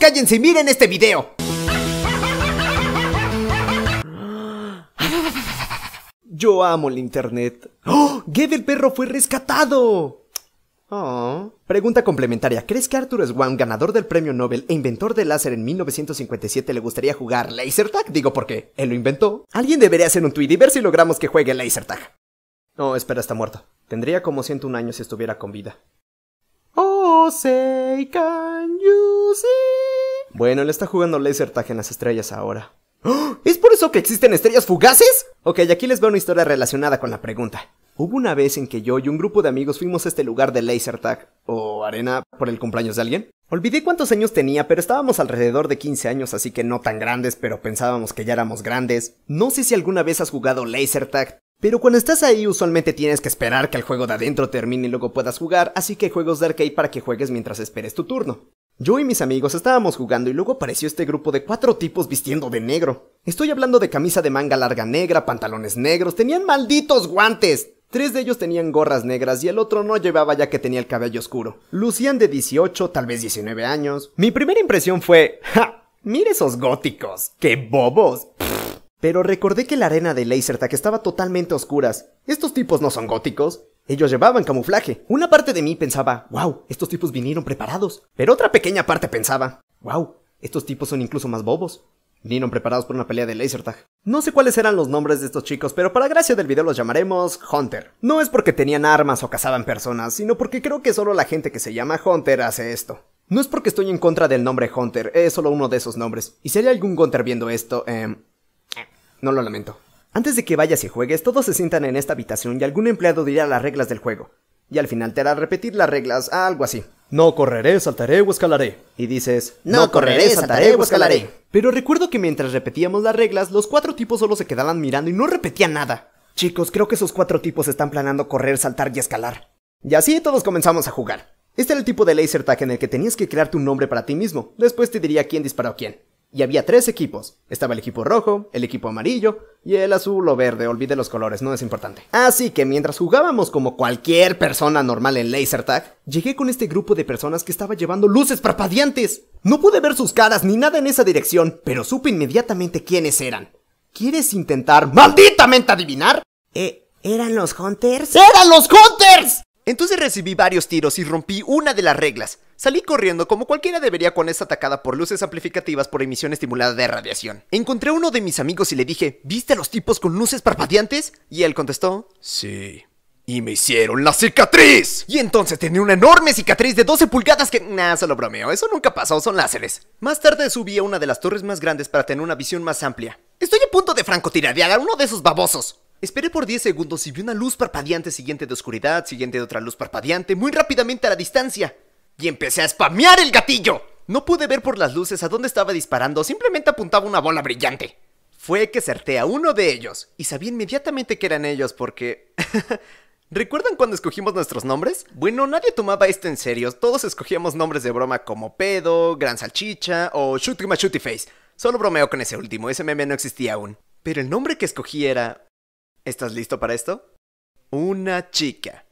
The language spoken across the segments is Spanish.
cállense y miren este video. Yo amo el internet. ¡Oh! Gave el perro fue rescatado! Oh. Pregunta complementaria. ¿Crees que Arthur Swan, ganador del premio Nobel e inventor de láser en 1957, le gustaría jugar laser tag? Digo porque él lo inventó. Alguien debería hacer un tweet y ver si logramos que juegue laser tag. No, espera, está muerto. Tendría como 101 años si estuviera con vida. Oh, say can you see? Bueno, le está jugando laser tag en las estrellas ahora. ¿Es por eso que existen estrellas fugaces? Ok, aquí les veo una historia relacionada con la pregunta. Hubo una vez en que yo y un grupo de amigos fuimos a este lugar de laser tag, o arena, por el cumpleaños de alguien. Olvidé cuántos años tenía, pero estábamos alrededor de 15 años, así que no tan grandes, pero pensábamos que ya éramos grandes. No sé si alguna vez has jugado laser tag, pero cuando estás ahí usualmente tienes que esperar que el juego de adentro termine y luego puedas jugar, así que juegos de arcade para que juegues mientras esperes tu turno. Yo y mis amigos estábamos jugando y luego apareció este grupo de cuatro tipos vistiendo de negro. Estoy hablando de camisa de manga larga negra, pantalones negros, tenían malditos guantes. Tres de ellos tenían gorras negras y el otro no llevaba ya que tenía el cabello oscuro. Lucían de 18, tal vez 19 años. Mi primera impresión fue, ¡ja! ¡Mire esos góticos! ¡Qué bobos! Pero recordé que la arena de Lasertag estaba totalmente oscuras. Estos tipos no son góticos. Ellos llevaban camuflaje. Una parte de mí pensaba, wow, estos tipos vinieron preparados. Pero otra pequeña parte pensaba, wow, estos tipos son incluso más bobos. Vinieron preparados por una pelea de laser tag. No sé cuáles eran los nombres de estos chicos, pero para gracia del video los llamaremos Hunter. No es porque tenían armas o cazaban personas, sino porque creo que solo la gente que se llama Hunter hace esto. No es porque estoy en contra del nombre Hunter, es solo uno de esos nombres. Y si hay algún Hunter viendo esto, em, eh, no lo lamento. Antes de que vayas y juegues, todos se sientan en esta habitación y algún empleado dirá las reglas del juego. Y al final te hará repetir las reglas, algo así. No correré, saltaré o escalaré. Y dices, no, correré, saltaré o escalaré. Pero recuerdo que mientras repetíamos las reglas, los cuatro tipos solo se quedaban mirando y no repetían nada. Chicos, creo que esos cuatro tipos están planeando correr, saltar y escalar. Y así todos comenzamos a jugar. Este era el tipo de laser tag en el que tenías que crearte un nombre para ti mismo. Después te diría quién disparó a quién. Y había tres equipos. Estaba el equipo rojo, el equipo amarillo y el azul o verde. Olvide los colores, no es importante. Así que mientras jugábamos como cualquier persona normal en laser tag, llegué con este grupo de personas que estaba llevando luces parpadeantes. No pude ver sus caras ni nada en esa dirección, pero supe inmediatamente quiénes eran. ¿Quieres intentar malditamente adivinar? Eh, ¿eran los Hunters? ¡Eran los Hunters! Entonces recibí varios tiros y rompí una de las reglas. Salí corriendo como cualquiera debería con esta atacada por luces amplificativas por emisión estimulada de radiación. Encontré a uno de mis amigos y le dije, ¿viste a los tipos con luces parpadeantes? Y él contestó, sí. Y me hicieron la cicatriz. Y entonces tenía una enorme cicatriz de 12 pulgadas que... nada, se lo bromeo, eso nunca pasó, son láseres. Más tarde subí a una de las torres más grandes para tener una visión más amplia. Estoy a punto de francotiradear a uno de esos babosos. Esperé por 10 segundos y vi una luz parpadeante siguiente de oscuridad, siguiente de otra luz parpadeante, muy rápidamente a la distancia. Y empecé a spamear el gatillo. No pude ver por las luces a dónde estaba disparando, simplemente apuntaba una bola brillante. Fue que acerté a uno de ellos, y sabía inmediatamente que eran ellos porque... ¿Recuerdan cuando escogimos nuestros nombres? Bueno, nadie tomaba esto en serio, todos escogíamos nombres de broma como pedo, gran salchicha o shooty my shooty face. Solo bromeo con ese último, ese meme no existía aún. Pero el nombre que escogí era ¿Estás listo para esto? Una chica.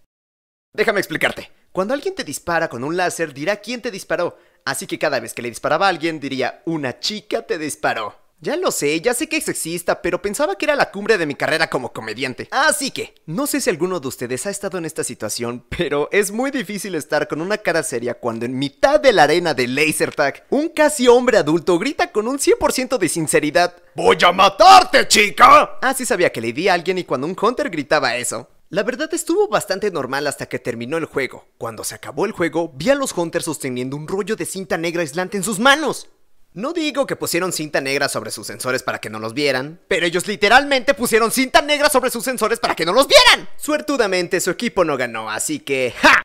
Déjame explicarte. Cuando alguien te dispara con un láser, dirá quién te disparó. Así que cada vez que le disparaba a alguien, diría, una chica te disparó. Ya lo sé, ya sé que es sexista, pero pensaba que era la cumbre de mi carrera como comediante. Así que, no sé si alguno de ustedes ha estado en esta situación, pero es muy difícil estar con una cara seria cuando en mitad de la arena de laser tag, un casi hombre adulto grita con un 100% de sinceridad, ¡Voy a matarte, chica! Así ah, sabía que le di a alguien y cuando un Hunter gritaba eso, la verdad estuvo bastante normal hasta que terminó el juego. Cuando se acabó el juego, vi a los Hunters sosteniendo un rollo de cinta negra aislante en sus manos. No digo que pusieron cinta negra sobre sus sensores para que no los vieran, pero ellos literalmente pusieron cinta negra sobre sus sensores para que no los vieran. Suertudamente su equipo no ganó, así que ¡ja!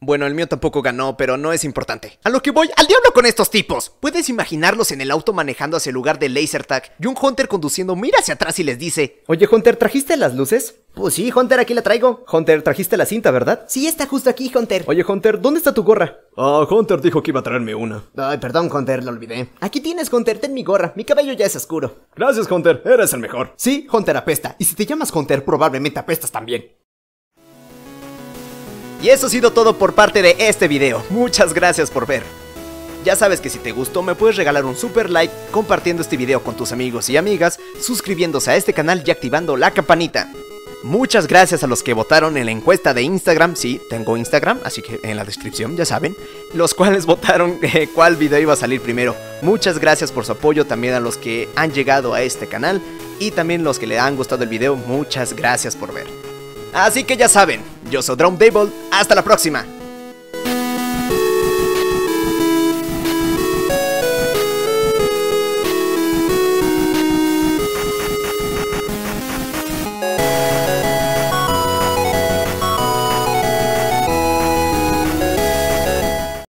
Bueno, el mío tampoco ganó, pero no es importante. A lo que voy, al diablo con estos tipos. Puedes imaginarlos en el auto manejando hacia el lugar de laser tag y un Hunter conduciendo mira hacia atrás y les dice: Oye, Hunter, ¿trajiste las luces? Pues sí, Hunter, aquí la traigo. Hunter, trajiste la cinta, ¿verdad? Sí, está justo aquí, Hunter. Oye, Hunter, ¿dónde está tu gorra? Ah, Hunter dijo que iba a traerme una. Ay, perdón, Hunter, lo olvidé. Aquí tienes, Hunter, ten mi gorra. Mi cabello ya es oscuro. Gracias, Hunter, eres el mejor. Sí, Hunter apesta. Y si te llamas Hunter, probablemente apestas también. Y eso ha sido todo por parte de este video. Muchas gracias por ver. Ya sabes que si te gustó me puedes regalar un super like compartiendo este video con tus amigos y amigas, suscribiéndose a este canal y activando la campanita. Muchas gracias a los que votaron en la encuesta de Instagram. Sí, tengo Instagram, así que en la descripción ya saben. Los cuales votaron eh, cuál video iba a salir primero. Muchas gracias por su apoyo también a los que han llegado a este canal. Y también los que le han gustado el video, muchas gracias por ver. Así que ya saben, yo soy Drone Devil. Hasta la próxima.